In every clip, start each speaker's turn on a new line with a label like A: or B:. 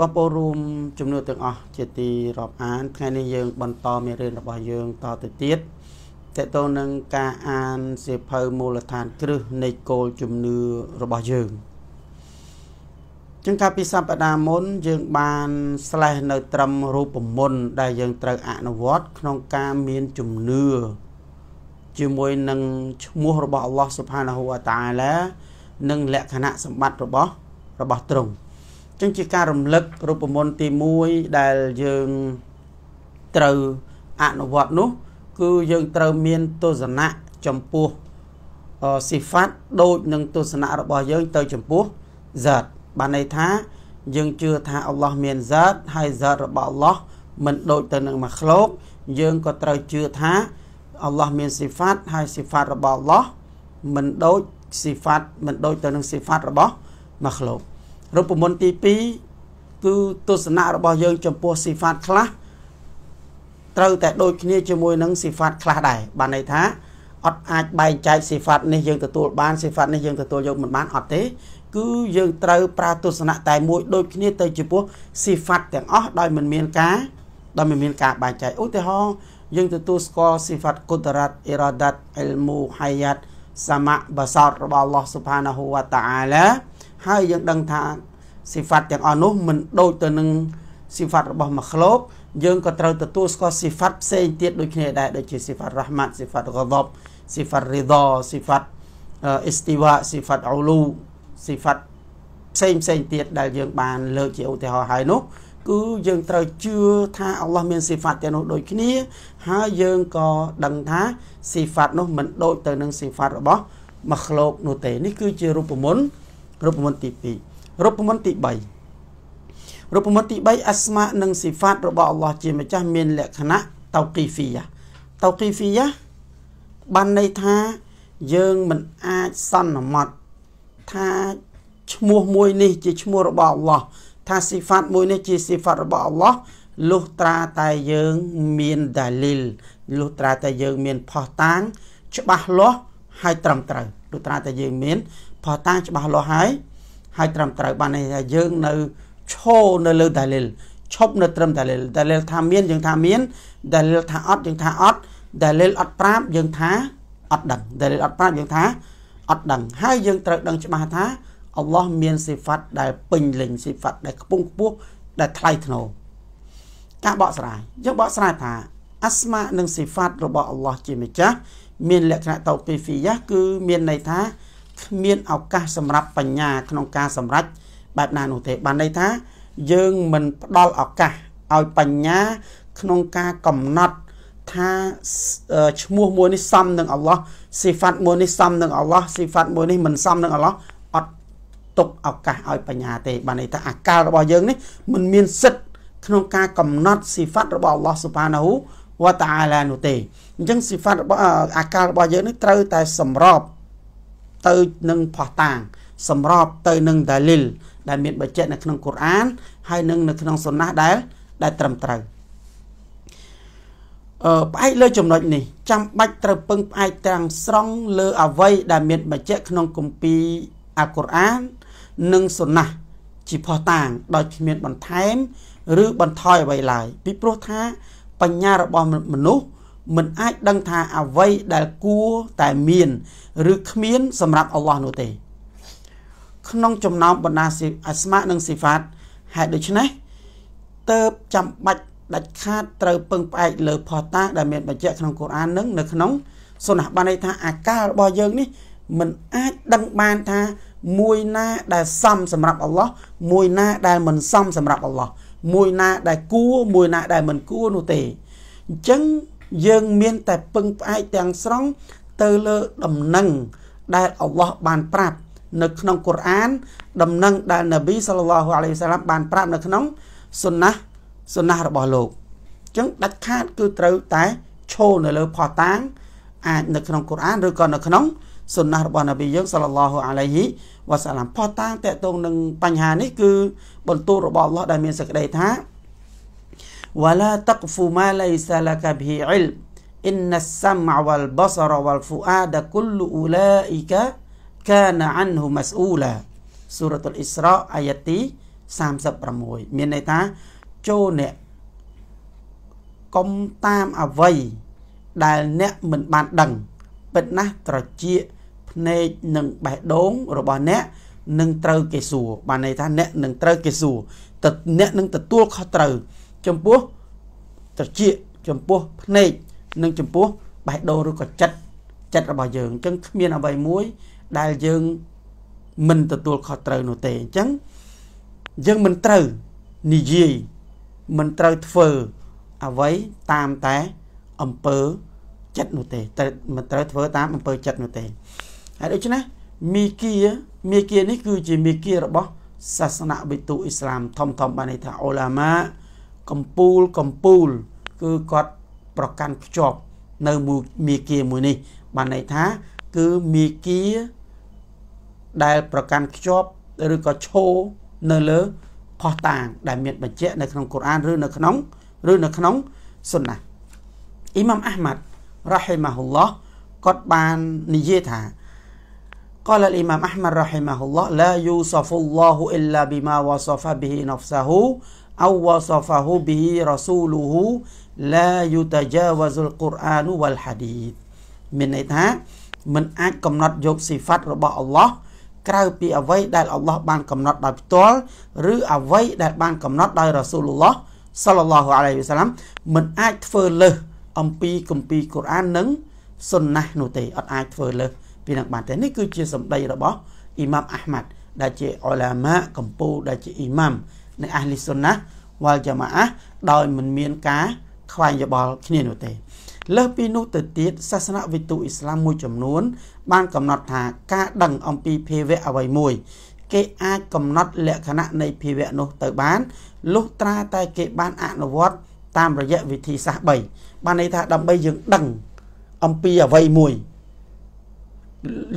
A: បងប្អូនរួមចំនួនទាំងអស់ជាទីរាប់អានថ្ងៃនេះយើងបន្តមេរៀនរបស់យើងតទៅទៀតតទៅនឹងការអានសៀវភៅមូលដ្ឋានគ្រឹះនៃគោលជំនឿរបស់យើងជាងកាលពីសប្តាហ៍មុន យើងបានស្លេះនៅ ត្រឹមរូបមន្តដែលយើងត្រូវអនុវត្តក្នុងការមានជំនឿជាមួយនឹងឈ្មោះរបស់ Allah Subhanahu wa Ta'ala និង លក្ខណៈសម្បត្តិរបស់របស់ទ្រង់ចឹងជាការរំលឹករូបមន្តទី1ដែលយើងត្រូវអនុវត្តនោះ គឺយើងត្រូវមានទស្សនៈចំពោះសិហ្វាត់ដូចនឹងទស្សនៈរបស់យើង ទៅចំពោះ zat បានន័យថា យើងជឿថាអល់ឡោះមាន zat ហើយ zat របស់អល់ឡោះមិនដូចទៅនឹងមួយក្លោកយើងក៏ត្រូវជឿថាអល់ឡោះមានសិហ្វាត់ហើយសិហ្វាត់របស់អល់ឡោះមិនដូចសិហ្វាត់មិនដូចទៅនឹងសិហ្វាត់របស់មួយក្លោករូបមន្តទី2គឺទស្សនៈរបស់យើងចំពោះស៊ីហ្វាតខ្លះត្រូវតែដូចគ្នាជាមួយនឹងស៊ីហ្វាត ខ្លះដែរបានន័យថាអត់អាចបែងចែកស៊ីហ្វាតនេះយើងទទួល បានស៊ីហ្វាតនេះយើងទទួលយកមិនបានអត់ទេគឺយើងត្រូវប្រើទស្សនៈតែមួយ ដូចគ្នាទៅចំពោះស៊ីហ្វាត់ទាំងអស់ដោយមិនមាន ការដោយមិនមាន ការបែងចែកឧទាហរណ៍យើងទទួលស្គាល់ស៊ីហ្វាត់គុតរ៉ាត់អ៊ីរ៉ាដាត់អ៊ីលមូហាយ៉ាត់សមៈបាសតរបស់ Allah Subhanahu wa Ta'ala ហើយយើងដឹងថាសិហ្វាត់ទាំងអស់នោះមិនដូចទៅនឹងសិហ្វាត់របស់មួយក្លូបយើងក៏ត្រូវទទួលស្គាល់សិហ្វាត់ផ្សេងទៀតដូចគ្នាដែរដូចជាសិហ្វាត់រ៉ហ្មាត់សិហ្វាត់ហ្គាដបសិហ្វាត់រីដាសិហ្វាត់អ៊ីស្ទីវ៉ាសិហ្វាត់អ៊ូលូសិហ្វាត់ផ្សេងផ្សេងទៀតដែលយើង បានលើកជាឧទាហរណ៍ហើយនោះ គឺយើងត្រូវជឿថាអល់ឡោះមានសិហ្វាត់ទាំងនោះដូចគ្នា ហើយយើងក៏ដឹងថាសិហ្វាត់នោះ មិនដូចទៅនឹងសិហ្វាត់របស់មក្លោកនោះទេនេះគឺជារូបមន្តរូបមន្តទី2រូបមន្តទី3រូបមន្តទី3អាស្មានិងស៊ីហ្វាតរបស់អល់ឡោះជាម្ចាស់មាន លក្ខណៈតោគីហ្វីយ៉ាតោគីហ្វីយ៉ាបានន័យថាយើងមិនអាចសន្មត់ថាឈ្មោះមួយ នេះ ជាឈ្មោះរបស់អល់ឡោះថាស៊ីហ្វាតមួយនេះជាស៊ីហ្វាតរបស់អល់ឡោះលុះត្រាតែយើងមានដាលីលលុះត្រាតែយើង មានផោះតាង ច្បាស់លាស់ហើយត្រឹមត្រូវលុះត្រាតែយើងមានផតាំងច្បាស់លាស់ហើយហើយត្រឹមត្រូវបានន័យថាយើងនៅឈរនៅលើដាលីលឈប់នៅត្រឹមដាលីលដាលីលថាមានយើងថាមានដាលីលថាអត់យើងថាអត់ដាលីលអត់ប្រាប់យើងថាអត់ដឹងដាលីលអត់ប្រាប់យើងថាអត់ដឹងហើយយើងត្រូវដឹងច្បាស់ថាអល់ឡោះមានសិហ្វាត់ដែលពេញលេញសិហ្វាត់ដែលខ្ពង់ខ្ពស់ដែលថ្លៃថ្នូរការបកស្រាយយើងបកស្រាយថាអាស្មានិងសិហ្វាត់របស់អល់ឡោះជាម្ចាស់មាន លក្ខណៈតូពីហ្វីយ៉ាគឺមានន័យថាគ្មានឱកាសសម្រាប់បញ្ញាក្នុងការសម្រេចបែបណានោះទេបានន័យថាយើងមិនផ្ដល់ឱកាសឲ្យបញ្ញា ក្នុងការកំណត់ថាឈ្មោះមួយនេះសមនឹងអល់ឡោះស៊ីហ្វាត់មួយនេះសមនឹងអល់ឡោះស៊ីហ្វាត់មួយនេះមិនសមនឹងអល់ឡោះអត់ទុកឱកាសឲ្យបញ្ញាទេបានន័យថាអាកាលរបស់យើងនេះមិនមានសិទ្ធក្នុងការកំណត់ស៊ីហ្វាត់របស់អល់ឡោះស៊ុបហានហ៊ូវតាអាឡានោះទេអញ្ចឹងស៊ីហ្វាត់របស់អាកាលរបស់យើងនេះត្រូវតែសម្របទៅនឹងផោះតាងសម្របទៅនឹងដាលីល ដែលមានបញ្ជាក់នៅក្នុងកូរ៉ាន ហើយនឹងនៅក្នុងសុនណះដែលដែល ត្រឹមត្រូវអឺផ្អែកលើចំណុចនេះចាំបាច់ត្រូវពឹងផ្អែកទាំងស្រុងលើអវ័យដែលមានបញ្ជាក់ក្នុងគម្ពីរអាកូរ៉ាន និងសុនណះជាផោះតាងដោយគ្មានបន្ថែម ឬបន្ថយអ្វីឡើយពីព្រោះថា បញ្ញារបស់មនុស្សមិនអាចដឹងថាអ្វីដែលគួរតែមានឬគ្មានសម្រាប់អល់ឡោះនោះទេ ក្នុងចំណោមបណ្ដាអាស្មានិងស៊ីហ្វាតហេតុដូច្នេះតើបចាំបាច់ដាច់ខាតត្រូវពឹងផ្អែកលើផតាដែលមានបញ្ជាក់ក្នុងកូរ៉ាននឹងនៅក្នុងសុណាបានន័យថាអាការរបស់យើងនេះมันអាចដឹងបានថាមួយណាដែលសមសម្រាប់អល់ឡោះមួយណាដែលមិនសមសម្រាប់អល់ឡោះមួយណាដែលគួរមួយណាដែលមិនគួរនោះទេអញ្ចឹងយើងមានតែពឹងផ្អែកទាំងស្រុងទៅលើដំណឹងដែលអល់ឡោះបានប្រាប់នៅក្នុងកូរ៉ាន ដំណឹង ដែលនប៊ីសាឡឡោះអាឡៃសាឡាមបានប្រាប់ នៅក្នុងសុណាស់សុណាស់របស់លោកអញ្ចឹងដាច់ខាតគឺត្រូវតែឈលនៅលើផោះតាងអាចនៅក្នុងកូរ៉ានឬក៏នៅក្នុងសុណាស់របស់នប៊ីយើងសាឡឡោះអាឡៃវ៉ាសាឡាមផោះតាងតកតងនឹងបញ្ហានេះគឺបន្ទូលរបស់អល់ឡោះដែលមានសេចក្តីថាវ៉ាឡាតាក់ហ្វូម៉ាឡៃសាឡាកាប៊ីអ៊ីលអ៊ីនណាសាមវ៉ាល់បសរវ៉ាល់ហ្វូអាដគុលអ៊ូឡាអ៊ីកាកានអានហ៊ូម៉ាស្អ៊ូឡាសូរ៉ាតុលអ៊ីស្រ៉ាអាយ៉ាទី36មានន័យថាចូលអ្នកកុំតាមអវ័យដែលអ្នកមិនបានដឹងពិតណាស់ត្រជា ភ្នែកនិងបេះដូង របស់អ្នកនឹងត្រូវ គេសួរបានន័យថាអ្នកនឹងត្រូវគេសួរតើអ្នកនឹងទទួល ខុសត្រូវចំពោះត្រចៀកចំពោះភ្នែកនិងចំពោះបេះដូងឬក៏ចិត្តចិត្តរបស់យើងអញ្ចឹងគ្មានអ្វីមួយដែលយើងមិនទទួលខុសត្រូវនោះទេអញ្ចឹងយើងមិនត្រូវនិយាយមិនត្រូវធ្វើអ្វីតាមតែអំពើចិត្តនោះទេត្រូវមិនត្រូវធ្វើតាមអំពើចិត្តនោះទេហើយដូច្នេះមីគីមីគីនេះគឺជាមីគីរបស់សាសនាវិទូអ៊ីស្លាម ធំធំបានន័យថាអូឡាម៉ាកំពូលកំពូល គឺគាត់ប្រកាន់ភ្ជាប់ នៅមេគាមួយនេះ បានន័យថា គឺមេគាដែល ប្រកាន់ភ្ជាប់ឬក៏ឈោនៅលើផោះតាងដែលមាន បញ្ជាក់នៅក្នុងកូរ៉ានឬនៅក្នុងឬនៅក្នុងសុនណាអ៊ីម៉ាំអាហ្មាត់រ៉ាហ៊ីម៉ាហ៊ុលឡោះគាត់បាននិយាយថា قال الإمام أحمد رحمه الله لا يوصف الله إلا بما وصف به نفسه أو وصفه به رسوله لا يتجاوز القرآن والحديث មានន័យថាมันអាចកំណត់យកសិផាត់របស់អល់ឡោះក្រៅពីអ្វីដែលអល់ឡោះបានកំណត់ដោយផ្ទាល់ឬអ្វីដែលបានកំណត់ដោយរ៉ាស៊ូលឡោះសល្លឡោះអាឡៃហ៊ីវសាឡាំมันអាចធ្វើលើសអំពីគម្ពីរកូរ៉ាននិងសុនណានោះទេអត់អាចធ្វើលើសពីនឹងបានទេនេះគឺជាសម្ដីរបស់អ៊ីម៉ាំអាហ្មាត់ដែលជាអ៊ូឡាម៉ាកម្ពុជាដែលជាអ៊ីម៉ាំនិងអាហ្លីសុនណាវ៉ាល់ជាម៉ាអាដោយមិនមានការខ្វែងយល់គ្នានោះទេលើសពីនោះទៅទៀតសាសនាវិទូអ៊ីស្លាមមួយចំនួន បាន កំណត់ថា ការ ដឹងអំពីភាវៈអ្វីមួយគេ អាចកំណត់ លក្ខណៈនៃភាវៈនោះទៅបានលុះត្រាតែគេ បានអនុវត្តតាមរយៈវិធីសាស្ត្រ3បានន័យថាដើម្បីយើងដឹងអំពីអ្វីមួយ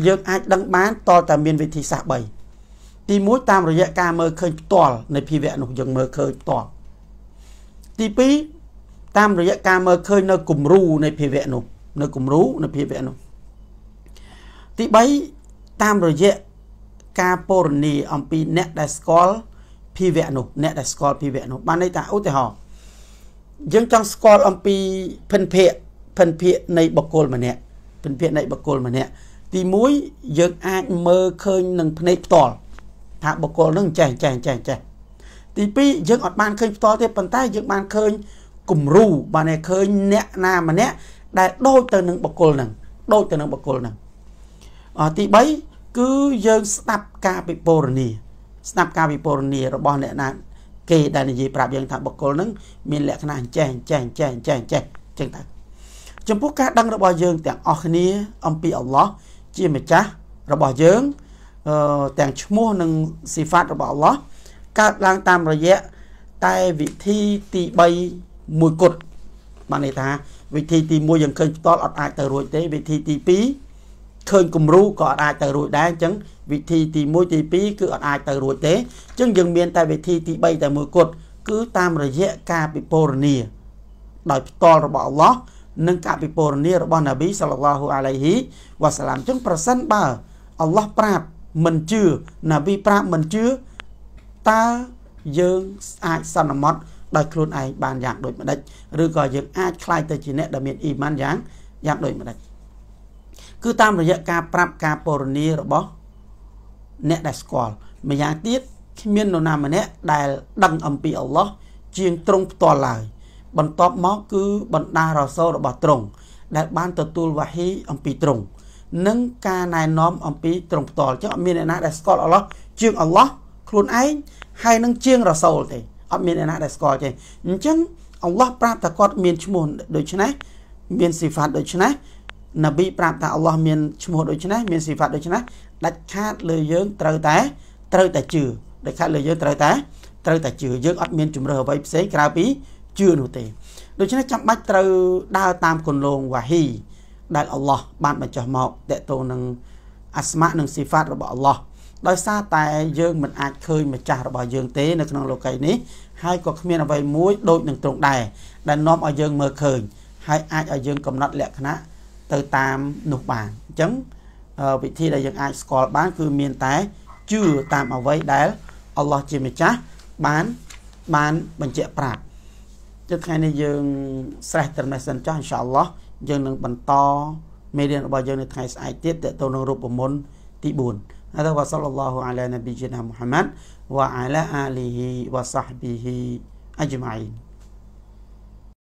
A: យើងអាចដឹងបានតតែមានវិធីសាស្ត្រ3ទី1តាមរយៈការមើលឃើញផ្ទាល់នៃភាវៈនោះយើងមើលឃើញផ្ទាល់ទី2តាមរយៈការមើលឃើញនៅគំរូនៃភាវៈនោះនៅគំរូនៃភាវៈនោះទី3តាមរយៈការពរនីអំពីអ្នកដែលស្គាល់ភាវៈនោះអ្នកដែលស្គាល់ភាវៈនោះបានន័យថាឧទាហរណ៍យើងចង់ស្គាល់អំពីភិនភាក ភិនភាកនៃបកគលម្នាក់ភិនភាកនៃបកគលម្នាក់ទី1យើងអាចមើលឃើញនឹងភ្នែកផ្ទាល់ថាបុគ្គលនឹងចេះចេះចេះចេះទី2យើងអត់បានឃើញផ្ទាល់ទេប៉ុន្តែយើងបានឃើញគំរូបានឃើញអ្នកណាម្នាក់ដែលដូចទៅនឹងបុគ្គលនឹងដូចទៅនឹងបុគ្គលនឹងអទី3គឺយើង ស្ដាប់ការពិពណ៌នាស្ដាប់ការពិពណ៌នារបស់អ្នកណាគេដែលនិយាយប្រាប់យើងថាបុគ្គលនឹងមានលក្ខណៈចេះចេះចេះចេះចេះចឹងទៅចំពោះការដឹងរបស់យើងទាំងអស់គ្នា អំពីអល់ឡោះជាម្ចាស់របស់យើងទាំងឈ្មោះនិងស៊ីហ្វាតរបស់អល់ឡោះកើតឡើងតាមរយៈតែវិធីទី3មួយគត់បានន័យថា វិធីទី1យើងឃើញផ្ទាល់អត់អាចទៅរួចទេ វិធីទី2ឃើញគំរូក៏អត់អាចទៅរួចដែរអញ្ចឹងវិធីទី1ទី2គឺអត់អាចទៅរួចទេអញ្ចឹងយើងមានតែវិធីទី3តែមួយគត់គឺតាមរយៈការពិពណ៌នា ដោយផ្ទាល់របស់អល់ឡោះនិងការពិពណ៌នារបស់ណាប៊ីសាឡឡោះអាឡៃហ៊ីវ៉ាសាឡាមអញ្ចឹងប្រសិនបើអល់ឡោះប្រាប់មិនជឿណាប៊ីប្រាប់មិនជឿតើយើង អាចសន្មត់ដោយខ្លួនឯងបានយ៉ាងដូចម្ដេចឬក៏យើងអាចខ្លាយទៅជាអ្នកដែលមានអ៊ីម៉ានយ៉ាងយ៉ាងដូចម្ដេចគឺតាមរយៈការប្រាប់ការពរនីរបស់អ្នកដែលស្គាល់ម្យ៉ាងទៀតគ្មាននរណាម្នាក់ដែលដឹងអំពីអល់ឡោះជាងទ្រង់ផ្ទាល់ឡើយ បន្ទាប់មក គឺបណ្ដារ៉សូលរបស់ទ្រង់ដែល បាន ទទួលវ៉ាហ៊ីអំពីទ្រង់និងការណែនាំអំពីទ្រង់ផ្ទាល់ចឹងអត់មានអ្នកណា ដែលស្គាល់អល់ឡោះជាងអល់ឡោះខ្លួនឯងហើយនឹងជាងរ៉ាសូលទេអត់មានអ្នកណាដែលស្គាល់ទេអញ្ចឹងអល់ឡោះប្រាប់តែគាត់មានឈ្មោះដូច្នេះមានស៊ីហ្វាតដូច្នេះណាប៊ីប្រាប់ថាអល់ឡោះមានឈ្មោះដូច្នេះមានស៊ីហ្វាតដូច្នេះដាច់ខាតលើយើងត្រូវតែត្រូវតែជឿដាច់ខាតលើយើងត្រូវតែត្រូវតែជឿយើងអត់មានជំរើសអ្វីផ្សេងក្រៅពីជឿនោះទេ ដូច្នេះចាំបាច់ត្រូវដើរតាមគន្លងវ៉ាហ៊ីដែលអល់ឡោះបានបញ្ចុះមកតកតងនឹងអាស្មានិងស៊ីហ្វាតរបស់អល់ឡោះដោយសារតែ យើងមិនអាចឃើញម្ចាស់របស់យើងទេនៅក្នុងលោកីយ៍នេះហើយក៏គ្មានអ្វីមួយដូចនឹងត្រង់ដែរដែលនាំឲ្យយើងមើលឃើញ ហើយអាចឲ្យយើងកំណត់លក្ខណៈទៅតាមនោះបានអញ្ចឹងវិធីដែលយើងអាចស្គាល់បាន គឺមានតែជឿតាមអ្វីដែលអល់ឡោះជាម្ចាស់បានបានបញ្ជាក់ប្រាប់ជិតថ្ងៃនេះយើងស្រេះត្រឹមនេះសិនចុះអ៊ីនសាអល់ឡោះយើងនឹងបន្តមេរៀនរបស់យើងនៅថ្ងៃស្អែកទៀតតទៅនឹងរូបមន្តទី4ហើយទៅវ៉ាសលឡោះអាឡានប៊ីជីណាមូហាម៉ាត់វ៉ាអាឡាអាលីហ៊ីវ៉ាសាហ្ប៊ីហ៊ីអជ្ម៉ៃ